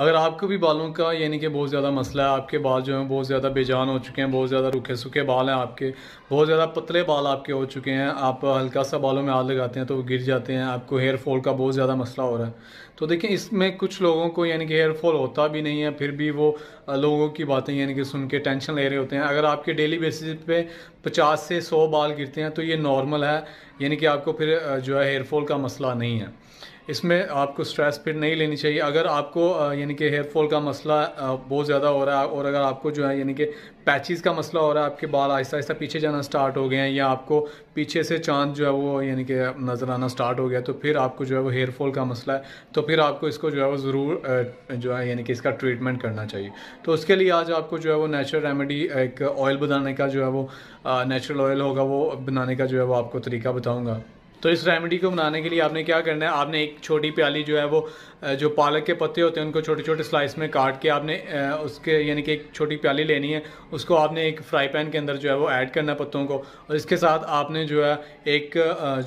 अगर आपको भी बालों का यानी कि बहुत ज़्यादा मसला है आपके बाल जो हैं बहुत ज़्यादा बेजान हो चुके हैं बहुत ज़्यादा रूखे सूखे बाल हैं आपके बहुत ज़्यादा पतले बाल आपके हो चुके हैं आप हल्का सा बालों में हाथ लगाते हैं तो वो गिर जाते हैं आपको हेयर फॉल का बहुत ज़्यादा मसला हो रहा है तो देखिए इसमें कुछ लोगों को यानी कि हेयर फॉल होता भी नहीं है फिर भी वो लोगों की बातें यानी कि सुन के टेंशन ले रहे होते हैं अगर आपके डेली बेसिस पे पचास से सौ बाल गिरते हैं तो ये नॉर्मल है यानी कि आपको फिर जो है हेयरफॉल का मसला नहीं है इसमें आपको स्ट्रेस फिर नहीं लेनी चाहिए अगर आपको यानी कि हेयर फॉल का मसला बहुत ज़्यादा हो रहा है और अगर आपको जो है यानी कि पैचेस का मसला हो रहा है आपके बाल आहिस्ता आहिस्ता पीछे जाना स्टार्ट हो गए हैं या आपको पीछे से चांद जो है वो यानी कि नज़र आना स्टार्ट हो गया तो फिर आपको जो है वो हेयर फॉल का मसला है तो फिर आपको इसको जो है वो ज़रूर जो है यानी कि इसका ट्रीटमेंट करना चाहिए तो उसके लिए आज आपको जो है वो नेचुरल रेमेडी एक ऑयल बनाने का जो है वो नेचुरल ऑयल होगा वो बनाने का जो है वो आपको तरीका बताऊँगा तो इस रेमेडी को बनाने के लिए आपने क्या करना है आपने एक छोटी प्याली जो है वो जो पालक के पत्ते होते हैं उनको छोटे छोटे स्लाइस में काट के आपने उसके यानी कि एक छोटी प्याली लेनी है उसको आपने एक फ्राई पैन के अंदर जो है वो ऐड करना है पत्तों को और इसके साथ आपने जो है एक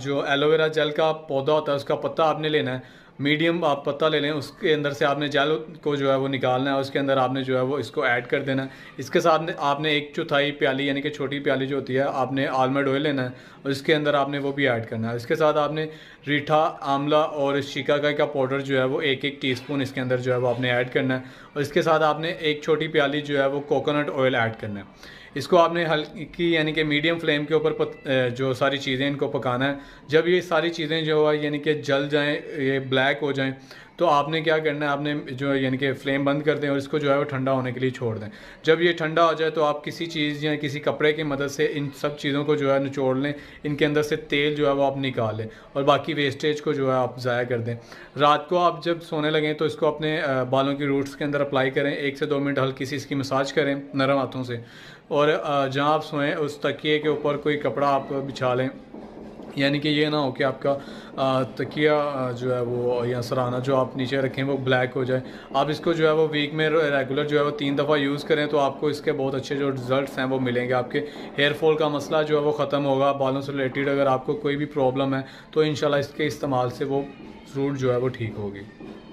जो एलोवेरा जेल का पौधा होता है उसका पत्ता आपने लेना है मीडियम आप पता ले लें उसके अंदर से आपने जाल को जो है वो निकालना है उसके अंदर आपने जो है वो इसको ऐड कर देना है इसके साथ आपने एक चौथाई प्याली यानी कि छोटी प्याली जो होती है आपने आलमंड ऑयल लेना है और इसके अंदर आपने वो भी ऐड करना है इसके साथ आपने रीठा आंवला और शिकाकाई का पाउडर जो है वो एक एक टी इसके अंदर जो है वो आपने ऐड करना है और इसके साथ आपने एक छोटी प्याली जो है वो कोकोनट ऑयल ऐड करना है इसको आपने हल्की यानी कि मीडियम फ्लेम के ऊपर जो सारी चीज़ें इनको पकाना है जब ये सारी चीज़ें जो है यानी कि जल जाएँ ये ब्लैक ब्लैक हो जाएँ तो आपने क्या करना है आपने जो यानी कि फ्लेम बंद कर दें और इसको जो है वो ठंडा होने के लिए छोड़ दें जब ये ठंडा हो जाए तो आप किसी चीज़ या किसी कपड़े की मदद से इन सब चीज़ों को जो है निचोड़ लें इनके अंदर से तेल जो है वो आप निकाल लें और बाकी वेस्टेज को जो है आप ज़ाया कर दें रात को आप जब सोने लगें तो इसको अपने बालों की रूट्स के अंदर अप्लाई करें एक से दो मिनट हल्की सी इसकी मसाज करें नरम हाथों से और जहाँ आप सोएं उस तकिए के ऊपर कोई कपड़ा आप बिछा लें यानी कि ये ना हो कि आपका तकिया जो है वो या सराना जो आप नीचे रखें वो ब्लैक हो जाए आप इसको जो है वो वीक में रेगुलर जो है वो तीन दफ़ा यूज़ करें तो आपको इसके बहुत अच्छे जो रिजल्ट्स हैं वो मिलेंगे आपके हेयर फॉल का मसला जो है वो ख़त्म होगा बालों से रिलेटेड अगर आपको कोई भी प्रॉब्लम है तो इन इसके इस्तेमाल से वो ज़रूर जो है वो ठीक होगी